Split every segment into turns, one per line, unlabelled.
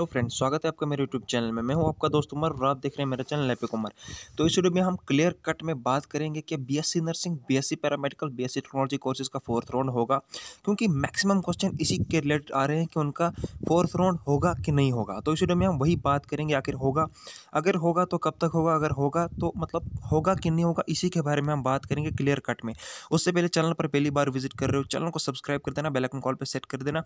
hello friends स्वागत है आपका मेरे यूट्यूब चैनल में मैं हूं आपका दोस्त उमर और आप देख रहे हैं मेरा चैनल एपी उमर तो इस वीडियो में हम क्लियर कट में बात करेंगे कि BSc nursing BSc paramedical BSc technology courses का फोर्थ राउंड होगा क्योंकि मैक्सिमम क्वेश्चन इसी के रिलेटेड आ रहे हैं कि उनका फोर्थ राउंड होगा कि नहीं होगा तो इस वीडियो में हम वही बात करेंगे आखिर होगा अगर होगा तो कब तक होगा अगर होगा तो मतलब होगा कि नहीं होगा इसी के बारे में हम बात करेंगे क्लियर कट में उससे पहले चैनल पर पहली बार विजिट कर रहे हो चैनल को सब्सक्राइब कर देना बेलाइकन कॉल पर सेट कर देना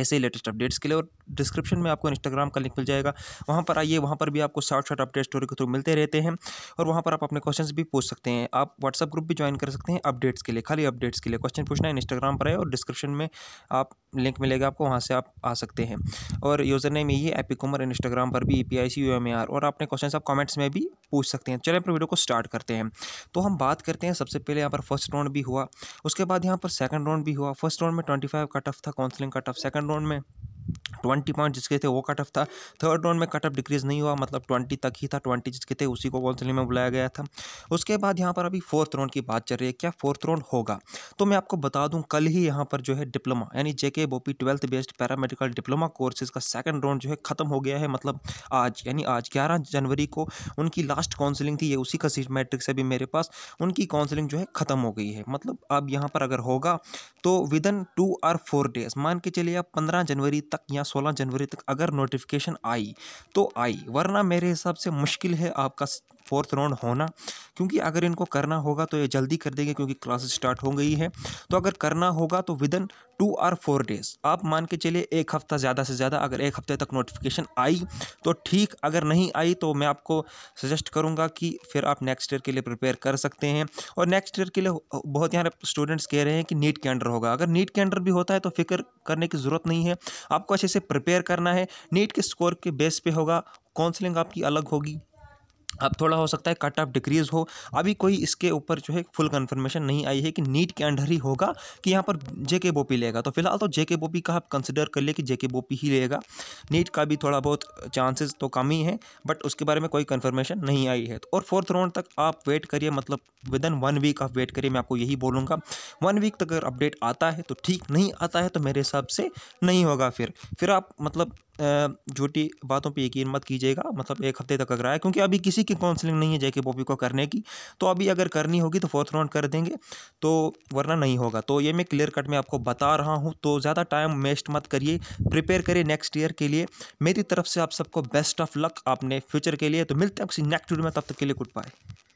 ऐसे लेटेस्ट अपडेट्स के लिए और डिस्क्रिप्शन में आपको इंस्टाग्राम का लिंक मिल जाएगा वहाँ पर आइए वहाँ पर भी आपको शॉर्ट शॉर्ट अपडेट स्टोरी के थ्रू मिलते रहते हैं और वहाँ पर आप अपने क्वेश्चन भी पूछ सकते हैं आप व्हाट्सअप ग्रुप भी ज्वाइन कर सकते हैं अपडेट्स के लिए खाली अपडेट्स के लिए क्वेश्चन पूछना है इंस्टाग्राम पर है और डिस्क्रिप्शन में आप लिंक मिलेगा आपको वहाँ से आप आ सकते हैं और यूज़र नेम यही है एपिकोमर इंस्टाग्राम पर भी E P I C U M R और अपने क्वेश्चन आप कमेंट्स में भी पूछ सकते हैं चलिए अपने वीडियो को स्टार्ट करते हैं तो हम बात करते हैं सबसे पहले यहाँ पर फर्स्ट राउंड भी हुआ उसके बाद यहाँ पर सेकंड राउंड भी हुआ फर्स्ट राउंड में ट्वेंटी फाइव का टफ था काउंसलिंग का टफ सेकंड राउंड में ट्वेंटी पॉइंट जिसके थे वो कट ऑफ था थर्ड राउंड में कट ऑफ डिक्रीज़ नहीं हुआ मतलब ट्वेंटी तक ही था ट्वेंटी जिसके थे उसी को काउंसिलिंग में बुलाया गया था उसके बाद यहाँ पर अभी फोर्थ राउंड की बात चल रही है क्या फोर्थ राउंड होगा तो मैं आपको बता दूँ कल ही यहाँ पर जो है डिप्लोमा यानी J K BOPEE twelfth based paramedical diploma courses का सेकेंड राउंड जो है ख़त्म हो गया है मतलब आज यानी आज ग्यारह जनवरी को उनकी लास्ट काउंसिलिंग थी ये उसी का सीट मैट्रिक्स है भी मेरे पास उनकी काउंसिलिंग जो है ख़त्म हो गई है मतलब अब यहाँ पर अगर होगा तो विद इन टू और फोर डेज मान के चलिए आप पंद्रह जनवरी तक या सोलह जनवरी तक अगर नोटिफिकेशन आई तो आई वरना मेरे हिसाब से मुश्किल है आपका फोर्थ राउंड होना क्योंकि अगर इनको करना होगा तो ये जल्दी कर देंगे क्योंकि क्लासेस स्टार्ट हो गई है तो अगर करना होगा तो within two or four days आप मान के चलिए एक हफ्ता ज़्यादा से ज़्यादा अगर एक हफ्ते तक नोटिफिकेशन आई तो ठीक अगर नहीं आई तो मैं आपको सजेस्ट करूँगा कि फिर आप नेक्स्ट ईयर के लिए प्रिपेयर कर सकते हैं और नेक्स्ट ईयर के लिए बहुत यहाँ स्टूडेंट्स कह रहे हैं कि नीट के अंडर होगा अगर नीट के अंडर भी होता है तो फिक्र करने की ज़रूरत नहीं है आपको अच्छे से प्रिपेयर करना है नीट के स्कोर के बेस पर होगा काउंसलिंग आपकी अलग होगी अब थोड़ा हो सकता है कट ऑफ डिक्रीज़ हो अभी कोई इसके ऊपर जो है फुल कंफर्मेशन नहीं आई है कि नीट के अंडर ही होगा कि यहाँ पर जेके बोपी लेगा तो फिलहाल तो जेके बोपी का आप कंसिडर कर लिए कि जेके बोपी ही लेगा नीट का भी थोड़ा बहुत चांसेस तो कम ही है बट उसके बारे में कोई कन्फर्मेशन नहीं आई है तो और फोर्थ राउंड तक आप वेट करिए मतलब विद इन वन वीक आप वेट करिए मैं आपको यही बोलूँगा वन वीक तक अगर अपडेट आता है तो ठीक नहीं आता है तो मेरे हिसाब से नहीं होगा फिर फिर आप मतलब झूठी बातों पे यकीन मत कीजिएगा मतलब एक हफ्ते तक अगर आया क्योंकि अभी किसी की काउंसलिंग नहीं है जैके बॉबी को करने की तो अभी अगर करनी होगी तो फोर्थ राउंड कर देंगे तो वरना नहीं होगा तो ये मैं क्लियर कट में आपको बता रहा हूँ तो ज़्यादा टाइम वेस्ट मत करिए प्रिपेयर करिए नेक्स्ट ईयर के लिए मेरी तरफ से आप सबको बेस्ट ऑफ लक आपने फ्यूचर के लिए तो मिलते हैं आपसे नेक्स्ट वीडियो में तब तक के लिए गुड बाय